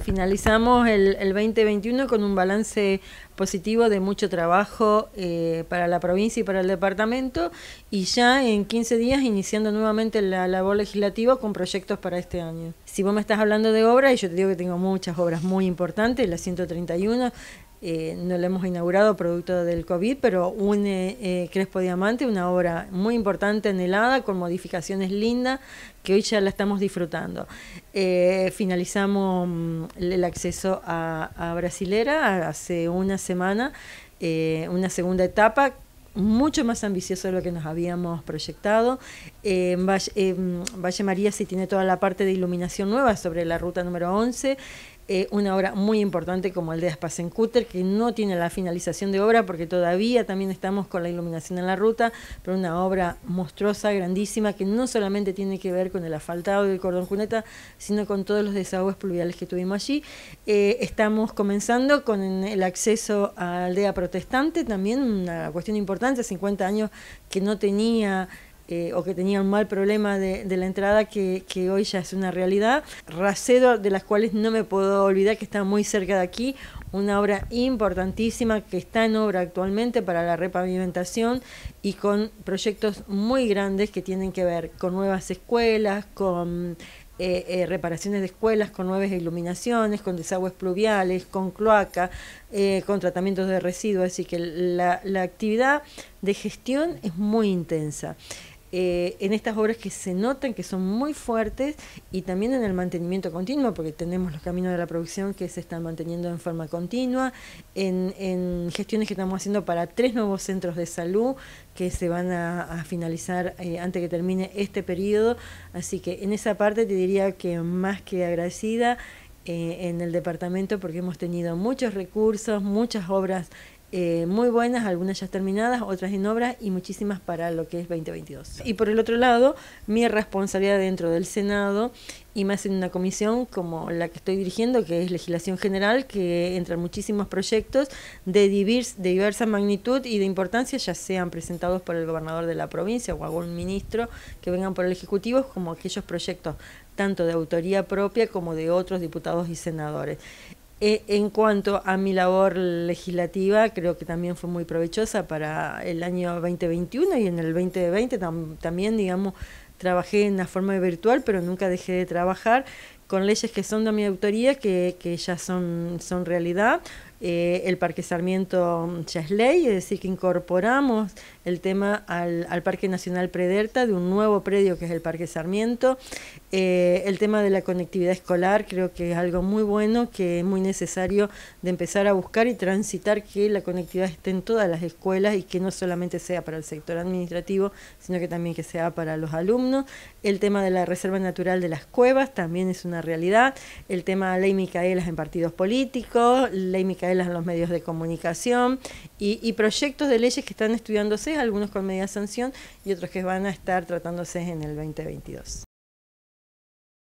Finalizamos el, el, 2021 con un balance positivo de mucho trabajo eh, para la provincia y para el departamento y ya en 15 días iniciando nuevamente la labor legislativa con proyectos para este año. Si vos me estás hablando de obras, y yo te digo que tengo muchas obras muy importantes, la 131, eh, no lo hemos inaugurado producto del COVID, pero une eh, eh, Crespo Diamante, una obra muy importante, anhelada, con modificaciones lindas, que hoy ya la estamos disfrutando. finalizamos mm, el acceso a, Brasilera hace una semana, una segunda etapa mucho más ambiciosa de lo que nos habíamos proyectado. Valle, María sí tiene toda la parte de iluminación nueva sobre la ruta número 11. Eh, una obra muy importante como el de que no tiene la finalización de obra porque todavía también estamos con la iluminación en la ruta, pero una obra monstruosa, grandísima, que no solamente tiene que ver con el asfaltado del cordón cuneta, sino con todos los desagües pluviales que tuvimos allí. Eh, estamos comenzando con el acceso a Aldea Protestante, también una cuestión importante, 50 años que no tenía eh, o que tenían mal problema de, la entrada que, hoy ya es una realidad. Racedo, de las cuales no me puedo olvidar que está muy cerca de aquí, una obra importantísima que está en obra actualmente para la repavimentación y con proyectos muy grandes que tienen que ver con nuevas escuelas, con... Eh, eh, reparaciones de escuelas con nuevas iluminaciones, con desagües pluviales, con cloaca, con tratamientos de residuos, así que la actividad de gestión es muy intensa. Eh, en estas obras que se notan que son muy fuertes y también en el mantenimiento continuo, porque tenemos los caminos de la producción que se están manteniendo en forma continua, en, gestiones que estamos haciendo para tres nuevos centros de salud que se van a, finalizar eh, antes que termine este periodo. Así que en esa parte te diría que más que agradecida eh, en el departamento porque hemos tenido muchos recursos, muchas obras eh, muy buenas, algunas ya terminadas, otras en obra y muchísimas para lo que es 2022. Y por el otro lado, mi responsabilidad dentro del Senado y más en una comisión como la que estoy dirigiendo, que es legislación general, que entran muchísimos proyectos de diversa magnitud y de importancia, ya sean presentados por el gobernador de la provincia o algún ministro que vengan por el Ejecutivo, como aquellos proyectos tanto de autoría propia como de otros diputados y senadores. Eh, en cuanto a mi labor legislativa, creo que también fue muy provechosa para el año 2021 y en el 2020 también, digamos, trabajé en la forma virtual, pero nunca dejé de trabajar con leyes que son de mi autoría, que, ya son, son realidad. Eh, el Parque Sarmiento ya es ley, es decir, que incorporamos el tema al, Parque Nacional Prederta de un nuevo predio que es el Parque Sarmiento. Eh, el tema de la conectividad escolar creo que es algo muy bueno, que es muy necesario de empezar a buscar y transitar que la conectividad esté en todas las escuelas y que no solamente sea para el sector administrativo, sino que también que sea para los alumnos. El tema de la reserva natural de las cuevas también es una realidad. El tema de Ley Micaelas en partidos políticos, Ley Micaela en los medios de comunicación y, y proyectos de leyes que están estudiándose, algunos con media sanción y otros que van a estar tratándose en el 2022.